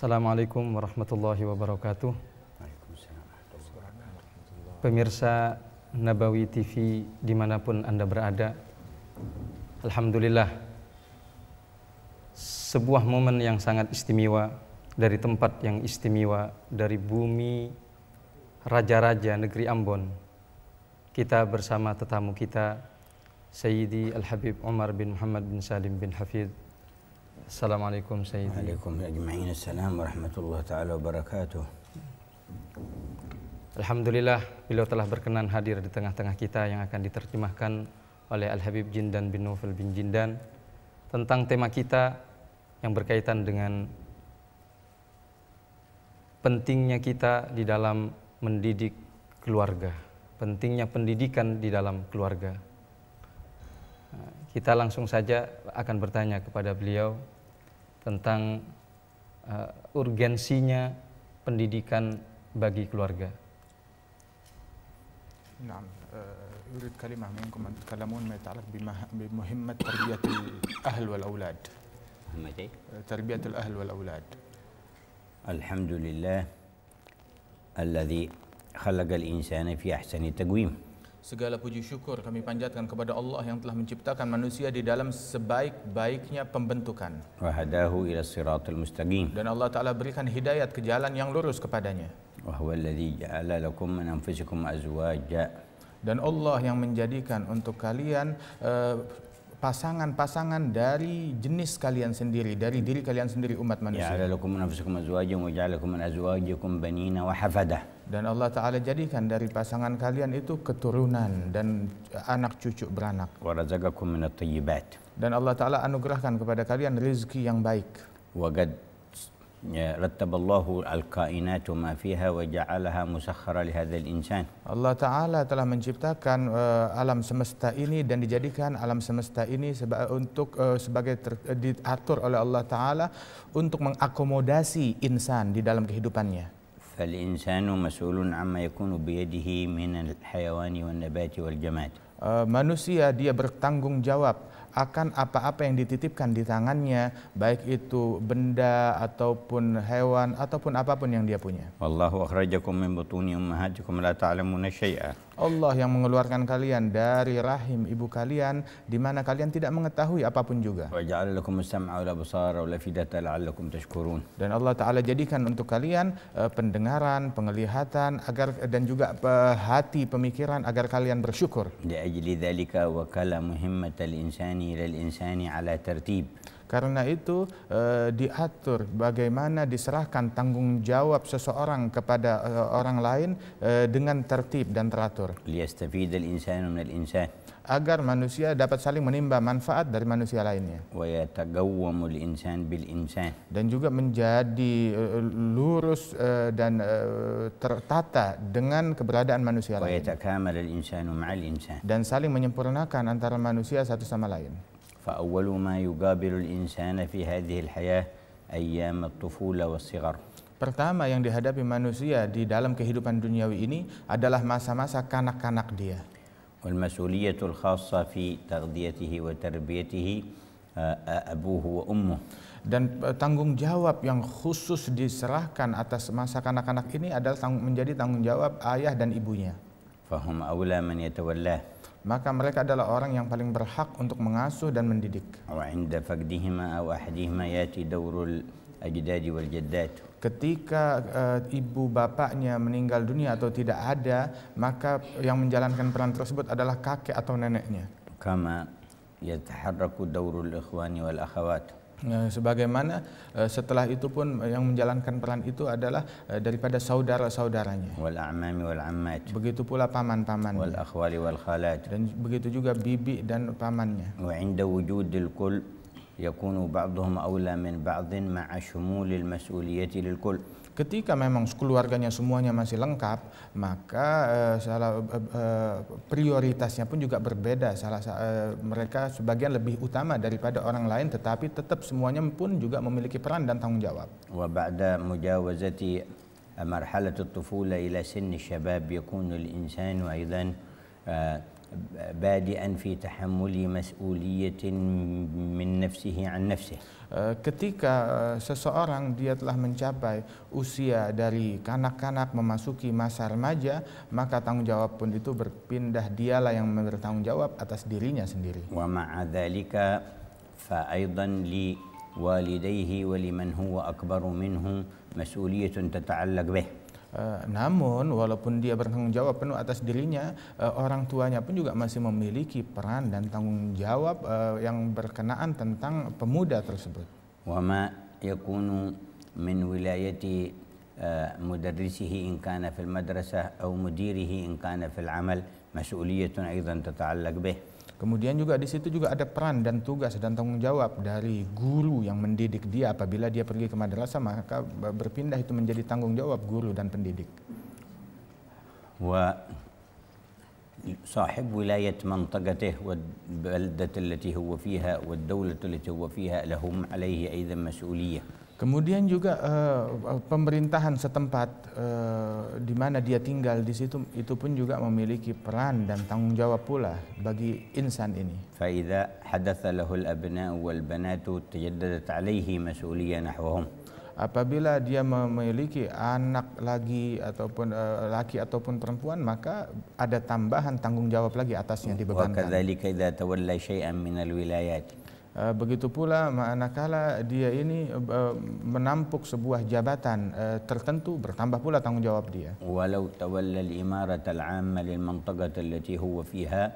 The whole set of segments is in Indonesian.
Assalamualaikum warahmatullahi wabarakatuh. Pemirsa Nabawi TV dimanapun Anda berada, Alhamdulillah, sebuah momen yang sangat istimewa dari tempat yang istimewa dari bumi Raja-Raja Negeri Ambon. Kita bersama tetamu kita, Sayyidi Al-Habib Umar bin Muhammad bin Salim bin Hafidh السلام عليكم سيدي أجمعين السلام ورحمة الله تعالى وبركاته Alhamdulillah beliau telah berkenan hadir di tengah-tengah kita yang akan diterjemahkan oleh Al-Habib Jindan bin Novel bin Jindan tentang tema kita yang berkaitan dengan pentingnya kita di dalam mendidik keluarga, pentingnya pendidikan di dalam keluarga. Kita langsung saja akan bertanya kepada beliau tentang eh, urgensinya pendidikan bagi keluarga. Naam, eh, urid kalimah minkum an tatakallamun ma yata'allaq bi muhimmat tarbiyat al Alhamdulillah alladhi khalaqa al-insana fi ahsani Segala puji syukur kami panjatkan kepada Allah yang telah menciptakan manusia di dalam sebaik-baiknya pembentukan. ila siratul mustaqim. Dan Allah Ta'ala berikan hidayat ke jalan yang lurus kepadanya. ja'ala lakum min anfusikum azwaja. Dan Allah yang menjadikan untuk kalian uh, pasangan-pasangan dari jenis kalian sendiri, dari diri kalian sendiri umat ya manusia. Dan Allah Ta'ala jadikan dari pasangan kalian itu keturunan dan anak cucu beranak. Dan Allah Ta'ala anugerahkan kepada kalian rezeki yang baik. وقد رتب الله al-kainat ma fiha wa ja'alaha musakhkhara li hadzal insan. Allah taala telah menciptakan uh, alam semesta ini dan dijadikan alam semesta ini seba untuk uh, sebagai ter eh, diatur oleh Allah taala untuk mengakomodasi insan di dalam kehidupannya. فالإنسان مسؤول عما يكون بيده من الحيوان والنبات والجماد. Uh, manusia dia bertanggung jawab akan apa-apa yang dititipkan di tangannya, baik itu benda ataupun hewan ataupun apapun yang dia punya. Wallahu akhrajakum min butuni ummahatikum la ta'lamuna syai'a Allah yang mengeluarkan kalian dari rahim ibu kalian di mana kalian tidak mengetahui apapun juga. Dan Allah taala jadikan untuk kalian uh, pendengaran, penglihatan agar dan juga uh, hati, pemikiran agar kalian bersyukur. لأجل ذلك وكل مهمة الإنسان إلى insani ala ترتيب. Karena itu e, diatur bagaimana diserahkan tanggung jawab seseorang kepada e, orang lain e, dengan tertib dan teratur. Agar manusia dapat saling menimba manfaat dari manusia lainnya. Dan juga menjadi e, lurus e, dan e, tertata dengan keberadaan manusia lain. Dan saling menyempurnakan antara manusia satu sama lain. فأول ما يقابل الإنسان في هذه الحياة أيام الطفولة والصغر Pertama yang dihadapi manusia di dalam kehidupan duniawi ini adalah masa-masa kanak-kanak dia. Dan tanggung jawab yang khusus diserahkan atas masa kanak-kanak ini adalah menjadi tanggung jawab ayah dan ibunya maka mereka adalah orang yang paling berhak untuk mengasuh dan mendidik. Ketika uh, ibu bapaknya meninggal dunia atau tidak ada, maka yang menjalankan peran tersebut adalah kakek atau neneknya. Kama yataharraku daurul ikhwani wal Eh, sebagaimana eh, setelah itu pun eh, yang menjalankan peran itu adalah daripada saudara-saudaranya wal amami wal ammat begitu pula paman-paman wal akhwali wal khalat dan begitu juga bibi dan pamannya wa inda wujudil kull yakunu ba'dhum aula min ba'dhin ma'a shumulil mas'uliyati lil kull Ketika memang keluarganya semuanya masih lengkap, maka uh, salah uh, prioritasnya pun juga berbeda. Salah uh, mereka sebagian lebih utama daripada orang lain, tetapi tetap semuanya pun juga memiliki peran dan tanggung jawab. Wa ba'da mujawazati marhalatut tufula ila sinni syabab yakunu al-insanu aidan بادئا في تحمل مسؤولية من نفسه عن نفسه eh, ketika eh, seseorang dia telah mencapai usia dari kanak-kanak memasuki masa remaja maka tanggung jawab pun itu berpindah dialah yang bertanggung jawab atas dirinya sendiri wa li walidayhi wa liman huwa akbaru mas'uliyatun bih Eh, namun walaupun dia bertanggung jawab penuh atas dirinya, eh, orang tuanya pun juga masih memiliki peran dan tanggung jawab eh, yang berkenaan tentang pemuda tersebut. Wama yakunu min wilayati Kemudian juga di situ juga ada peran dan tugas dan tanggung jawab dari guru yang mendidik dia apabila dia pergi ke madrasah maka berpindah itu menjadi tanggung jawab guru dan pendidik. Wa صاحب ولاية منطقته والبلدة التي هو فيها والدولة التي هو فيها لهم عليه أيضا مسؤولية Kemudian juga eh, pemerintahan setempat eh, di mana dia tinggal di situ itu pun juga memiliki peran dan tanggung jawab pula bagi insan ini. فإذا حدث Apabila dia memiliki anak lagi ataupun eh, laki ataupun perempuan maka ada tambahan tanggung jawab lagi atasnya dibebankan. وكذلك إذا Eh, begitu pula manakala dia ini eh, menampuk sebuah jabatan eh, tertentu bertambah pula tanggung jawab dia. Walau tawalla al al-'amma lil mantaqah allati huwa fiha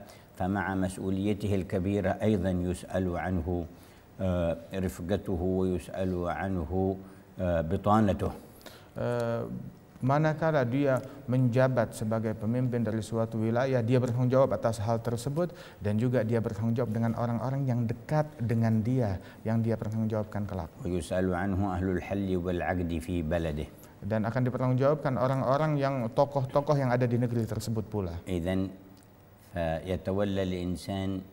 manakala dia menjabat sebagai pemimpin dari suatu wilayah, dia bertanggung jawab atas hal tersebut dan juga dia bertanggung jawab dengan orang-orang yang dekat dengan dia yang dia pertanggungjawabkan kelak. Dan akan dipertanggungjawabkan orang-orang yang tokoh-tokoh yang ada di negeri tersebut pula. Idzan yatawalla al-insan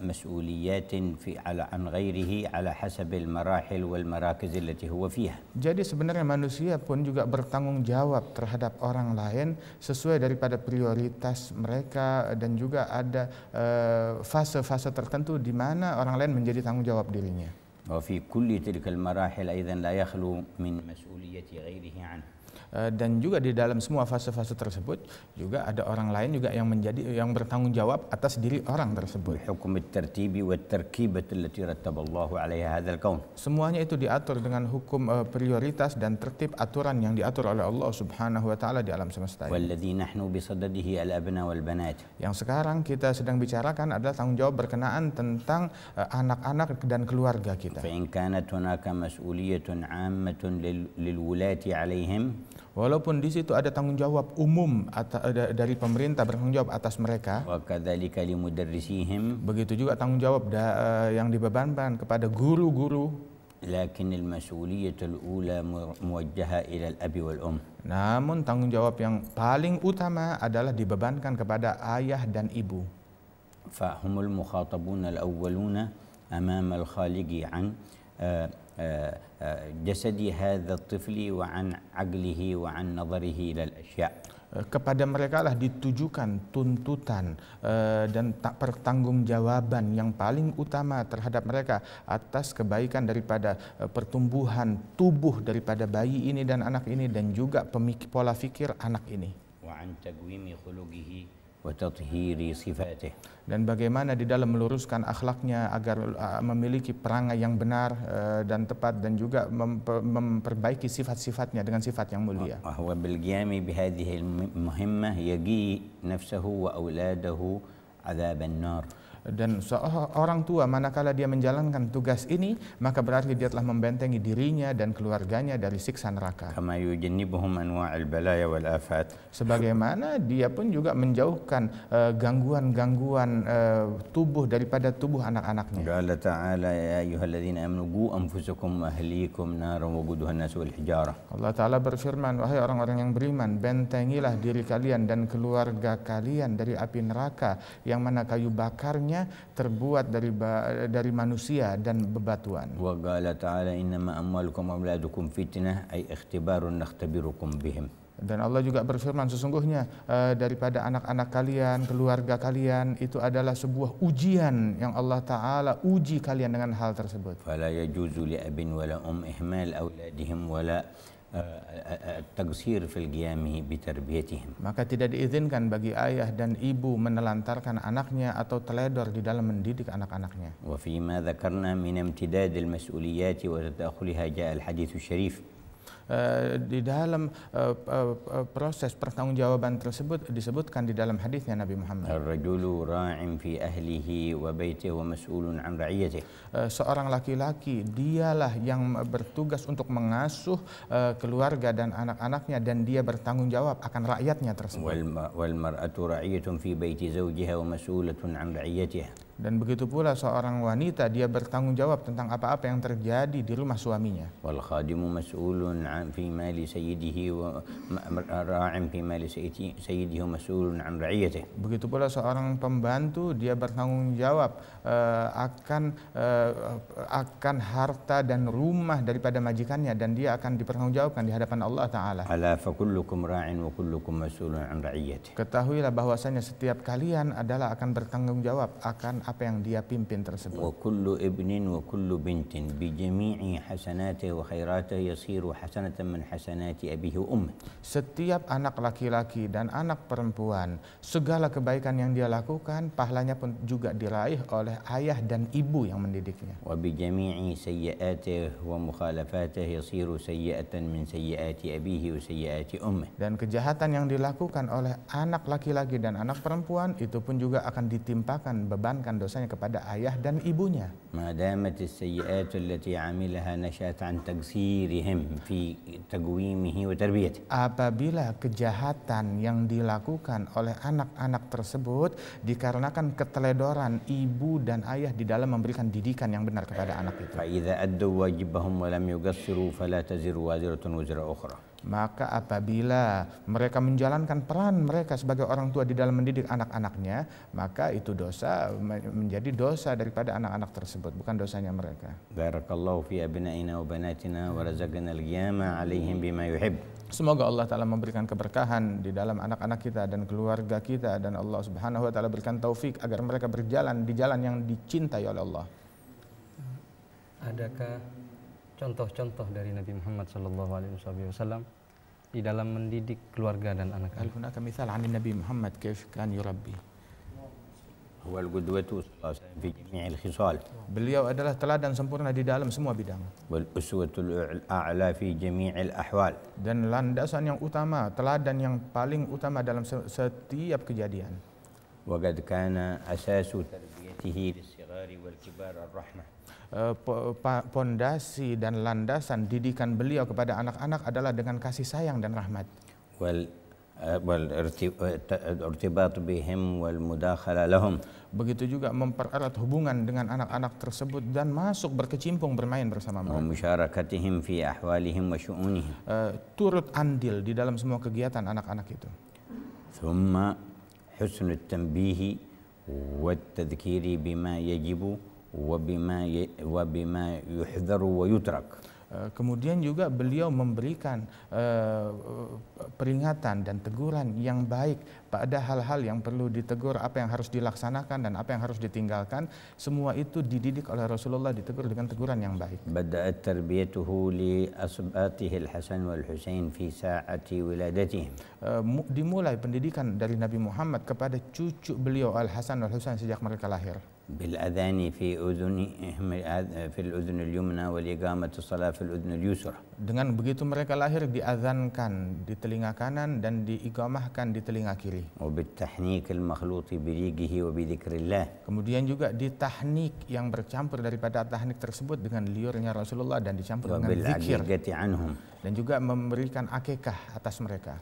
مسؤوليات في على عن غيره على حسب المراحل والمراكز التي هو فيها. Jadi sebenarnya manusia pun juga bertanggung jawab terhadap orang lain sesuai daripada prioritas mereka dan juga ada eh, fase-fase uh, tertentu di mana orang lain menjadi tanggung jawab dirinya. وفي كل تلك المراحل أيضا لا يخلو من مسؤولية غيره عنه. Eh, dan juga di dalam semua fase-fase tersebut juga ada orang lain juga yang menjadi yang bertanggung jawab atas diri orang tersebut. Hukum tertibi wa tarkibat allati rattaballahu 'alaiha hadzal kaum. Semuanya itu diatur dengan hukum eh, prioritas dan tertib aturan yang diatur oleh Allah Subhanahu wa taala di alam semesta. Walladzi nahnu bisadadihi al-abna wal banat. Yang sekarang kita sedang bicarakan adalah tanggung jawab berkenaan tentang eh, anak-anak dan keluarga kita. Fa in kanat hunaka mas'uliyatun 'ammatun lil 'alaihim Walaupun di situ ada tanggung jawab umum eh, dari pemerintah bertanggung jawab atas mereka. Begitu juga tanggung jawab eh, yang dibebankan kepada guru-guru. Um. Namun tanggung jawab yang paling utama adalah dibebankan kepada ayah dan ibu. فهم المخاطبون الأولون أمام الخالق عن jasadi hadha tifli wa an aqlihi wa an nadarihi kepada mereka lah ditujukan tuntutan eh, dan tak pertanggungjawaban yang paling utama terhadap mereka atas kebaikan daripada eh, pertumbuhan tubuh daripada bayi ini dan anak ini dan juga pola fikir anak ini dan bagaimana di dalam meluruskan akhlaknya agar uh, memiliki perangai yang benar uh, dan tepat dan juga memperbaiki sifat-sifatnya dengan sifat yang mulia. هو بالقيام بهذه المهمة dan orang tua manakala dia menjalankan tugas ini maka berarti dia telah membentengi dirinya dan keluarganya dari siksa neraka sebagaimana dia pun juga menjauhkan eh, gangguan-gangguan uh, uh, tubuh daripada tubuh anak-anaknya Allah taala ya ayyuhalladzina ahlikum naran wal hijarah Allah taala berfirman wahai orang-orang yang beriman bentengilah diri kalian dan keluarga kalian dari api neraka yang mana kayu bakarnya semuanya terbuat dari dari manusia dan bebatuan. Wa qala ta'ala innama amwalukum wa auladukum fitnah ay ikhtibarun nakhtabirukum bihim. Dan Allah juga berfirman sesungguhnya uh, daripada anak-anak kalian, keluarga kalian itu adalah sebuah ujian yang Allah taala uji kalian dengan hal tersebut. Fala yajuzu li abin wala um ihmal auladihim wala التقصير في القيام بتربيتهم maka tidak diizinkan bagi ayah dan ibu menelantarkan anaknya atau teledor di dalam mendidik anak-anaknya وفيما ذكرنا من امتداد المسؤوليات وتداخلها جاء الحديث الشريف Eh, di dalam eh, eh, proses pertanggungjawaban tersebut disebutkan di dalam hadisnya Nabi Muhammad. Seorang laki-laki dialah yang bertugas untuk mengasuh keluarga dan anak-anaknya dan dia bertanggung jawab akan rakyatnya tersebut. Dan begitu pula seorang wanita dia bertanggung jawab tentang apa-apa yang terjadi di rumah suaminya. Wal khadimu mas'ulun fi mali sayyidihi wa ra'in fi mali sayyidihi mas'ulun an ra'iyatihi. Begitu pula seorang pembantu dia bertanggung jawab uh, akan uh, akan harta dan rumah daripada majikannya dan dia akan dipertanggungjawabkan di hadapan Allah taala. Ala fa kullukum ra'in wa kullukum mas'ulun an ra'iyatihi. Ketahuilah bahwasanya setiap kalian adalah akan bertanggung jawab akan apa yang dia pimpin tersebut. Setiap anak laki-laki dan anak perempuan, segala kebaikan yang dia lakukan pahalanya pun juga diraih oleh ayah dan ibu yang mendidiknya. Dan kejahatan yang dilakukan oleh anak laki-laki dan anak perempuan itu pun juga akan ditimpakan bebankan melimpahkan dosanya kepada ayah dan ibunya. Madamat nashat an fi wa Apabila kejahatan yang dilakukan oleh anak-anak tersebut dikarenakan keteledoran ibu dan ayah di dalam memberikan didikan yang benar kepada anak itu. Maka apabila mereka menjalankan peran mereka sebagai orang tua di dalam mendidik anak-anaknya, maka itu dosa menjadi dosa daripada anak-anak tersebut, bukan dosanya mereka. Barakallahu fi abnaina wa banatina wa razaqna al-qiyama alaihim bima yuhib. Semoga Allah Ta'ala memberikan keberkahan di dalam anak-anak kita dan keluarga kita dan Allah Subhanahu Wa Ta'ala berikan taufik agar mereka berjalan di jalan yang dicintai oleh Allah. Adakah contoh-contoh dari Nabi Muhammad sallallahu alaihi wasallam di dalam mendidik keluarga dan anak-anak. هل هناك مثال عن النبي محمد كيف كان يربي؟ هو القدوة في جميع الخصال. Beliau adalah teladan sempurna di dalam semua bidang. Wal-uswatul a'la fi jami'il ahwal. Dan landasan yang utama, teladan yang paling utama dalam setiap kejadian. وقد كان أساس تربيته للصغار والكبار الرحمة. Eh, pondasi dan landasan didikan beliau kepada anak-anak adalah dengan kasih sayang dan rahmat. Well, والارتباط بهم والمداخلة لهم begitu juga mempererat hubungan dengan anak-anak tersebut dan masuk berkecimpung bermain bersama mereka musyarakatihim fi ahwalihim wa syu'unihim eh, turut andil di dalam semua kegiatan anak-anak itu ثم حسن التنبيه والتذكير بما yajibu. وبما وبما يحذر ويترك Kemudian juga beliau memberikan uh, peringatan dan teguran yang baik pada hal-hal yang perlu ditegur, apa yang harus dilaksanakan dan apa yang harus ditinggalkan. Semua itu dididik oleh Rasulullah ditegur dengan teguran yang baik. Eh, dimulai pendidikan dari Nabi Muhammad kepada cucu beliau Al-Hasan Al Husain sejak mereka lahir. بالأذان في أذن في الأذن اليمنى والإقامة الصلاة في الأذن اليسرى. Dengan begitu mereka lahir diazankan di telinga kanan dan diiqamahkan di telinga kiri. وبالتحنيك المخلوط بريقه وبذكر الله. Kemudian juga ditahnik yang bercampur daripada tahnik tersebut dengan liurnya Rasulullah dan dicampur dengan zikir. dan juga memberikan akikah atas mereka.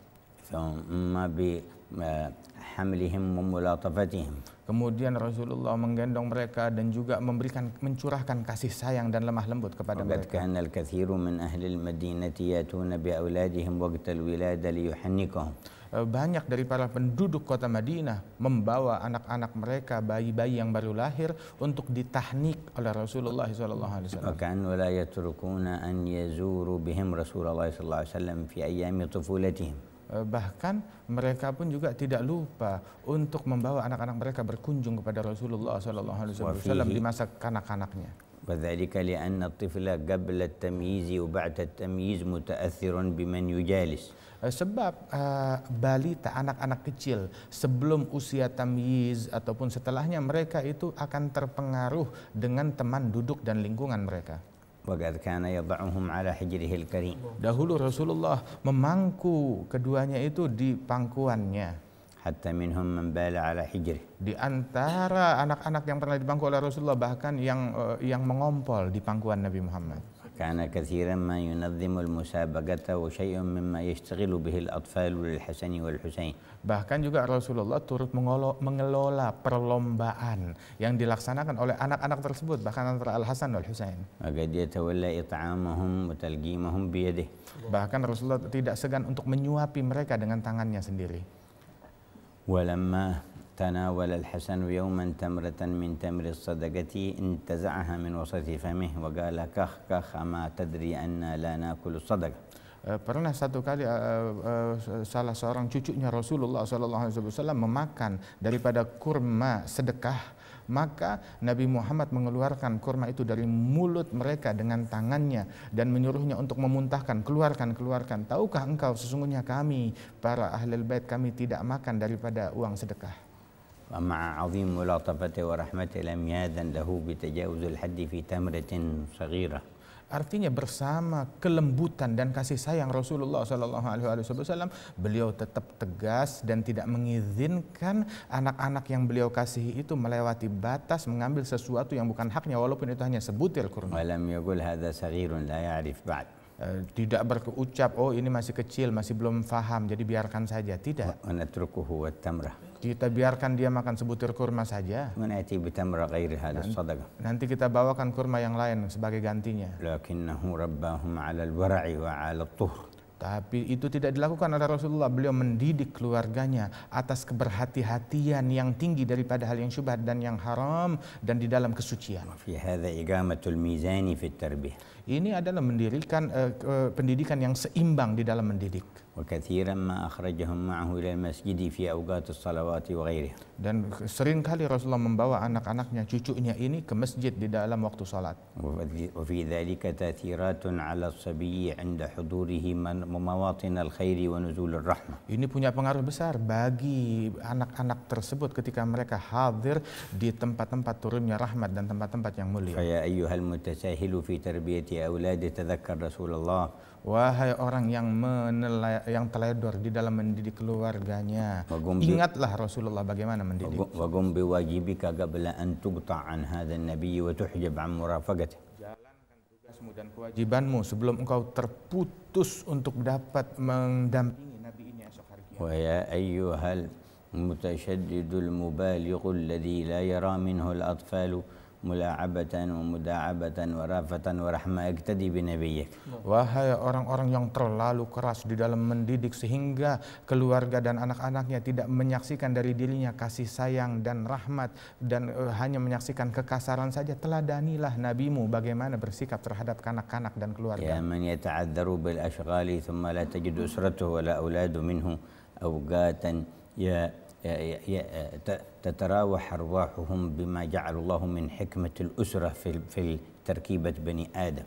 ثم بحملهم وملاطفتهم Kemudian Rasulullah menggendong mereka dan juga memberikan mencurahkan kasih sayang dan lemah lembut kepada mereka. كان الكثير من أهل المدينة يأتون بأولادهم وقت الولادة ليحنكهم. Banyak dari para penduduk kota Madinah membawa anak-anak mereka, bayi-bayi yang baru lahir untuk ditahnik oleh Rasulullah SAW. وكانوا لا يتركون أن يزوروا بهم رسول الله صلى الله عليه وسلم في أيام طفولتهم. Eh, bahkan mereka pun juga tidak lupa untuk membawa anak-anak mereka berkunjung kepada Rasulullah SAW di masa kanak-kanaknya. وذلك لأن الطفل قبل التمييز وبعد التمييز متأثر بمن يجالس sebab uh, balita anak-anak kecil sebelum usia tamyiz ataupun setelahnya mereka itu akan terpengaruh dengan teman duduk dan lingkungan mereka Dahulu Rasulullah memangku keduanya itu di pangkuannya. Hatta minhum ala Di antara anak-anak yang pernah dipangku oleh Rasulullah bahkan yang eh, yang mengompol di pangkuan Nabi Muhammad. كان كثيرا ما ينظم المسابقة وشيء مما يشتغل به الأطفال للحسن والحسين. Bahkan juga Rasulullah turut mengelola perlombaan yang dilaksanakan oleh anak-anak tersebut bahkan antara Al Hasan dan Al Husain. وقد يتولى إطعامهم وتلقيمهم بيده. Bahkan Rasulullah tidak segan untuk menyuapi mereka dengan tangannya sendiri. ولما تناول الحسن يوما تمرة من تمر الصدقة انتزعها من وسط فمه وقال كخ كخ أما تدري أن لا نأكل الصدقة eh, pernah satu kali uh, uh, salah seorang cucunya Rasulullah SAW memakan daripada kurma sedekah maka Nabi Muhammad mengeluarkan kurma itu dari mulut mereka dengan tangannya dan menyuruhnya untuk memuntahkan keluarkan keluarkan tahukah engkau sesungguhnya kami para ahlul bait kami tidak makan daripada uang sedekah ومع عظيم ملاطفته ورحمته لم يأذن له بتجاوز الحد في تمرة صغيرة Artinya bersama kelembutan dan kasih sayang Rasulullah SAW, beliau tetap tegas dan tidak mengizinkan anak-anak yang beliau kasihi itu melewati batas mengambil sesuatu yang bukan haknya walaupun itu hanya sebutir kurma. E, tidak berkeucap oh ini masih kecil masih belum faham jadi biarkan saja tidak kita biarkan dia makan sebutir kurma saja. Nanti kita bawakan kurma yang lain sebagai gantinya. Tapi itu tidak dilakukan oleh Rasulullah. Beliau mendidik keluarganya atas keberhati-hatian yang tinggi daripada hal yang syubhat dan yang haram dan di dalam kesucian ini adalah mendirikan uh, uh, pendidikan yang seimbang di dalam mendidik. Dan sering kali Rasulullah membawa anak-anaknya, cucunya ini ke masjid di dalam waktu salat. Ini punya pengaruh besar bagi anak-anak tersebut ketika mereka hadir di tempat-tempat turunnya rahmat dan tempat-tempat yang mulia ya auladi tadzakkar Rasulullah. Wahai orang yang menelai, yang teledor di dalam mendidik keluarganya. Ingatlah Rasulullah bagaimana mendidik. Wagum biwajibika qabla an tuqta an hadha an wa tuhjab an murafaqatihi dan kewajibanmu sebelum engkau terputus untuk dapat mendampingi Nabi ini esok hari kiamat. Wa ya mutashaddidul mubalighu alladhi la yara minhu al-atfalu mula'abatan wa muda'abatan wa rafatan wa rahma iktadi binabiyyak. Wahai orang-orang yang terlalu keras di dalam mendidik sehingga keluarga dan anak-anaknya tidak menyaksikan dari dirinya kasih sayang dan rahmat dan e, hanya menyaksikan kekasaran saja teladanilah nabimu bagaimana bersikap terhadap kanak-kanak dan keluarga. Ya man yata'adzaru bil ashghali thumma la tajidu usratahu wa la auladu minhu awqatan ya تتراوح أرواحهم بما جعل الله من حكمة الأسرة في في تركيبة بني آدم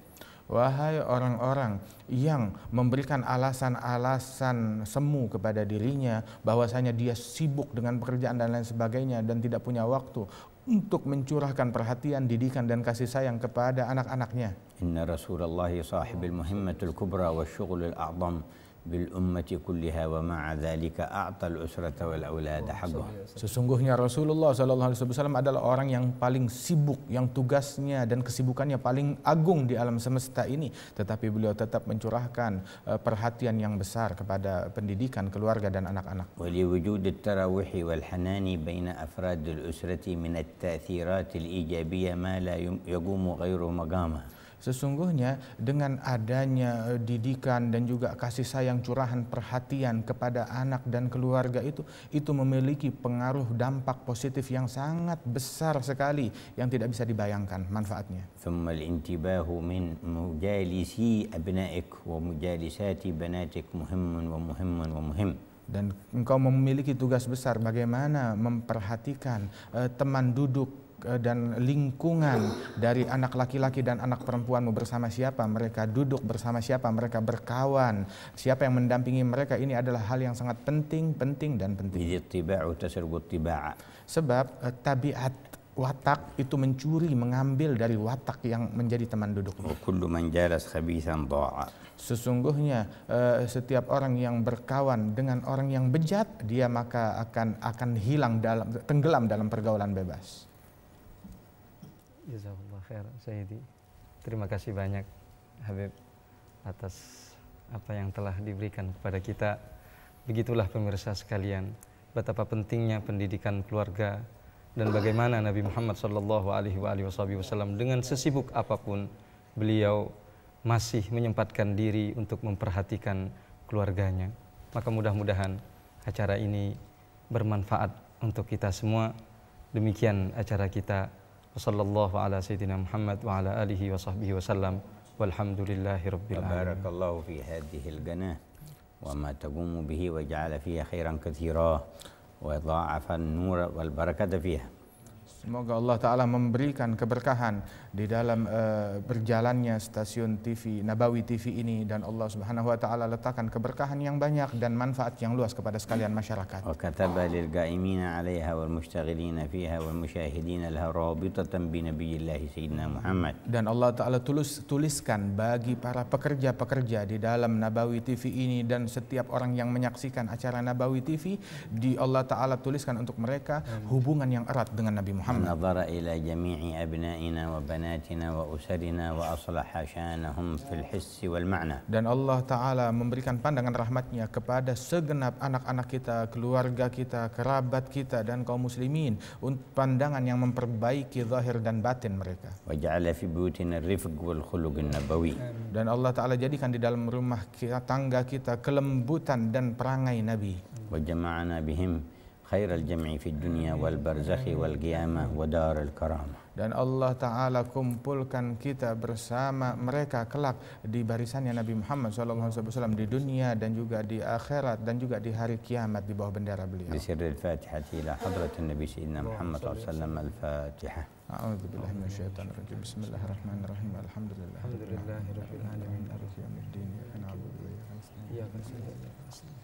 Wahai orang-orang yang memberikan alasan-alasan semu kepada dirinya bahwasanya dia sibuk dengan pekerjaan dan lain sebagainya dan tidak punya waktu untuk mencurahkan perhatian, didikan dan kasih sayang kepada anak-anaknya. Inna Rasulullah sahibil muhimmatul kubra wa syughulul a'zam Oh, Sesungguhnya Rasulullah Shallallahu Alaihi Wasallam adalah orang yang paling sibuk, yang tugasnya dan kesibukannya paling agung di alam semesta ini. Tetapi beliau tetap mencurahkan eh, perhatian yang besar kepada pendidikan keluarga dan anak-anak. Sesungguhnya dengan adanya eh, didikan dan juga kasih sayang curahan perhatian kepada anak dan keluarga itu itu memiliki pengaruh dampak positif yang sangat besar sekali yang tidak bisa dibayangkan manfaatnya. mujalisi abnaik wa mujalisati banatik wa wa muhim dan engkau memiliki tugas besar bagaimana memperhatikan uh, teman duduk Eh, dan lingkungan dari anak laki-laki dan anak perempuanmu bersama siapa, mereka duduk bersama siapa, mereka berkawan, siapa yang mendampingi mereka ini adalah hal yang sangat penting, penting dan penting. Sebab eh, tabiat watak itu mencuri, mengambil dari watak yang menjadi teman duduknya. Sesungguhnya eh, setiap orang yang berkawan dengan orang yang bejat, dia maka akan akan hilang dalam tenggelam dalam pergaulan bebas. Jazakallah khair, Sayyidi. Terima kasih banyak Habib atas apa yang telah diberikan kepada kita. Begitulah pemirsa sekalian, betapa pentingnya pendidikan keluarga dan bagaimana Nabi Muhammad Shallallahu Alaihi Wasallam dengan sesibuk apapun beliau masih menyempatkan diri untuk memperhatikan keluarganya. Maka mudah-mudahan acara ini bermanfaat untuk kita semua. Demikian acara kita وصلى الله على سيدنا محمد وعلى آله وصحبه وسلم والحمد لله رب العالمين بارك الله في هذه الجنة وما تقوم به وجعل فيها خيرا كثيرا وضاعف النور والبركة فيها Semoga Allah Ta'ala memberikan keberkahan di dalam uh, berjalannya stasiun TV, Nabawi TV ini. Dan Allah Subhanahu Wa Ta'ala letakkan keberkahan yang banyak dan manfaat yang luas kepada sekalian masyarakat. وكتب للقائمين عليها والمشتغلين فيها والمشاهدين لها رابطة بنبي الله سيدنا Muhammad. Dan Allah Ta'ala tulis, tuliskan bagi para pekerja-pekerja di dalam Nabawi TV ini dan setiap orang yang menyaksikan acara Nabawi TV di Allah Ta'ala tuliskan untuk mereka hubungan yang erat dengan Nabi Muhammad. محمد نظر إلى جميع أبنائنا وبناتنا وأسرنا وأصلح شأنهم في الحس والمعنى dan Allah Ta'ala memberikan pandangan rahmatnya kepada segenap anak-anak kita, keluarga kita, kerabat kita dan kaum muslimin untuk pandangan yang memperbaiki zahir dan batin mereka وجعل في بيوتنا الرفق والخلق النبوي dan Allah Ta'ala jadikan di dalam rumah kita, tangga kita kelembutan dan perangai Nabi وجمعنا بهم خير الجمع في الدنيا والبرزخ والقيامة ودار الكرامة dan Allah Ta'ala kumpulkan kita bersama mereka kelak di barisannya Nabi Muhammad SAW di dunia dan juga di akhirat dan juga di hari kiamat di bawah bendera beliau. Bisir fatihah ila hadratin Nabi Sayyidina Muhammad SAW al-Fatihah. A'udzu